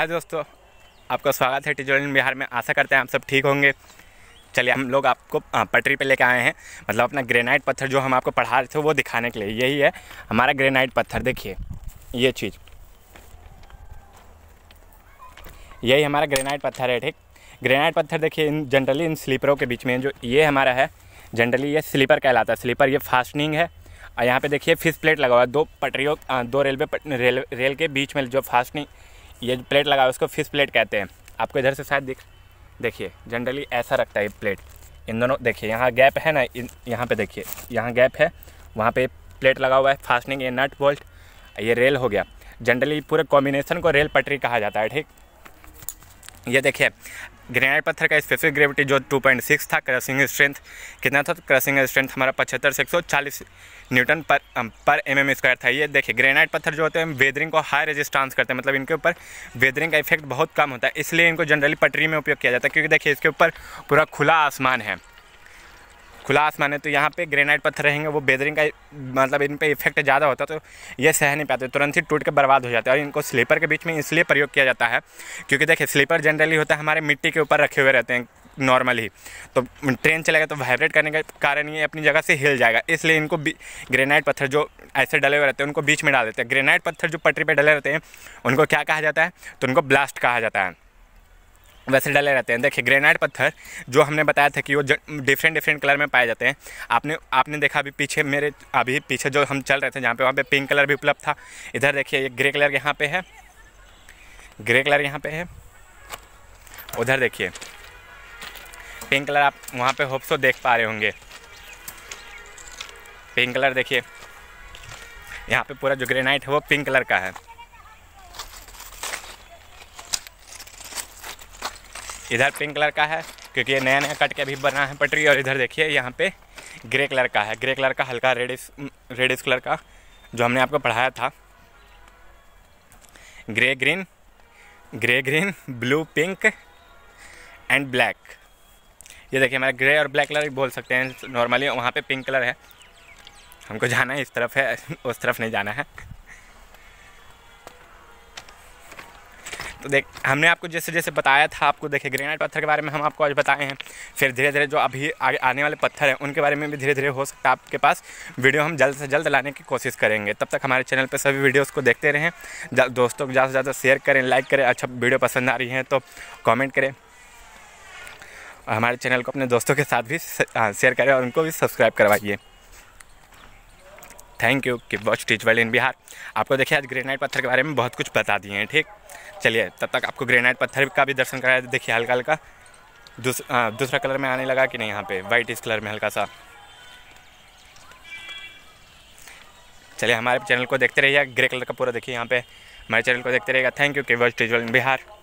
हाय दोस्तों आपका स्वागत है टिजोरियन बिहार में आशा करते हैं आप सब ठीक होंगे चलिए हम लोग आपको पटरी पे लेके आए हैं मतलब अपना ग्रेनाइट पत्थर जो हम आपको पढ़ा रहे थे वो दिखाने के लिए यही है हमारा ग्रेनाइट पत्थर देखिए ये चीज़ यही हमारा ग्रेनाइट पत्थर है ठीक ग्रेनाइट पत्थर देखिए इन जनरली इन स्लीपरों के बीच में जो ये हमारा है जनरली ये स्लीपर कहलाता है स्लीपर ये फास्टनिंग है और यहाँ पे देखिए फिश प्लेट लगा हुआ है दो पटरियों दो रेलवे रेल रेल के बीच में जो फास्टनिंग ये प्लेट लगा है उसको फिश प्लेट कहते हैं आपको इधर से शायद दिख देखिए जनरली ऐसा रखता है प्लेट इन दोनों देखिए यहाँ गैप है ना इन यहाँ पे देखिए यहाँ गैप है वहाँ पे प्लेट लगा हुआ है फास्टनिंग ये नट बोल्ट ये रेल हो गया जनरली पूरे कॉम्बिनेशन को रेल पटरी कहा जाता है ठीक ये देखिए ग्रेनाइट पत्थर का स्पेसिफिक ग्रेविटी जो 2.6 था क्रशिंग स्ट्रेंथ कितना था तो क्रशिंग स्ट्रेंथ हमारा पचहत्तर से एक न्यूटन पर पर एम एम स्क्वायर था ये देखिए ग्रेनाइट पत्थर जो होते हैं वेदरिंग को हाई रेजिस्टेंस करते हैं मतलब इनके ऊपर वेदरिंग का इफेक्ट बहुत कम होता है इसलिए इनको जनरली पटरी में उपयोग किया जाता है क्योंकि देखिए इसके ऊपर पूरा खुला आसमान है खुला आसमान है तो यहाँ पे ग्रेनाइट पत्थर रहेंगे वो बेदरिंग का मतलब इन पर इफेक्ट ज़्यादा होता तो ये सह नहीं पाते तुरंत ही टूट के बर्बाद हो जाते हैं और इनको स्लीपर के बीच में इसलिए प्रयोग किया जाता है क्योंकि देखिए स्लीपर जनरली होता है हमारे मिट्टी के ऊपर रखे हुए रहते हैं नॉर्मली तो ट्रेन चलेगा तो वाइब्रेट करने के कारण ये अपनी जगह से हिल जाएगा इसलिए इनको ग्रेनाइट पत्थर जो ऐसे डले हुए रहते हैं उनको बीच में डाल देते हैं ग्रेनाइट पत्थर जो पटरी पर डले रहते हैं उनको क्या कहा जाता है तो उनको ब्लास्ट कहा जाता है वैसे डले रहते हैं देखिए ग्रेनाइट पत्थर जो हमने बताया था कि वो डिफरेंट डिफरेंट कलर में पाए जाते हैं आपने आपने देखा अभी पीछे मेरे अभी पीछे जो हम चल रहे थे जहाँ पे वहाँ पे पिंक कलर भी उपलब्ध था इधर देखिए ये ग्रे कलर यहाँ पे है ग्रे कलर यहाँ पे है उधर देखिए पिंक कलर आप वहाँ पर होप्सो तो देख पा रहे होंगे पिंक कलर देखिए यहाँ पर पूरा जो ग्रेनाइट है वो पिंक कलर का है इधर पिंक कलर का है क्योंकि ये नया नया कट के अभी बना है पटरी और इधर देखिए यहाँ पे ग्रे कलर का है ग्रे कलर का हल्का रेडिस रेडिस कलर का जो हमने आपको पढ़ाया था grey green grey green blue pink and black ये देखिए हमारा ग्रे और ब्लैक कलर भी बोल सकते हैं नॉर्मली वहाँ पे पिंक कलर है हमको जाना है इस तरफ है उस तरफ नहीं जाना है तो देख हमने आपको जैसे जैसे बताया था आपको देखे ग्रेनाइट पत्थर के बारे में हम आपको आज बताए हैं फिर धीरे धीरे जो अभी आगे आने वाले पत्थर हैं उनके बारे में भी धीरे धीरे हो सकता है आपके पास वीडियो हम जल्द से जल्द लाने की कोशिश करेंगे तब तक हमारे चैनल पर सभी वीडियोज़ को देखते रहें दोस्तों को ज़्यादा से ज़्यादा शेयर करें लाइक करें अच्छा वीडियो पसंद आ रही है तो कॉमेंट करें और हमारे चैनल को अपने दोस्तों के साथ भी शेयर करें और उनको भी सब्सक्राइब करवाइए थैंक यू कि watch teach well in Bihar आपको देखिए आज ग्रेनाइट पत्थर के बारे में बहुत कुछ बता दिए हैं ठीक चलिए तब तक आपको ग्रेनाइट पत्थर का भी दर्शन कराया देखिए हल्का हल्का दूसरा कलर में आने लगा कि नहीं यहाँ पे वाइट इस कलर में हल्का सा चलिए हमारे चैनल को देखते रहिए ग्रे कलर का पूरा देखिए यहाँ पे हमारे चैनल को देखते रहिएगा थैंक यू कि watch teach well in Bihar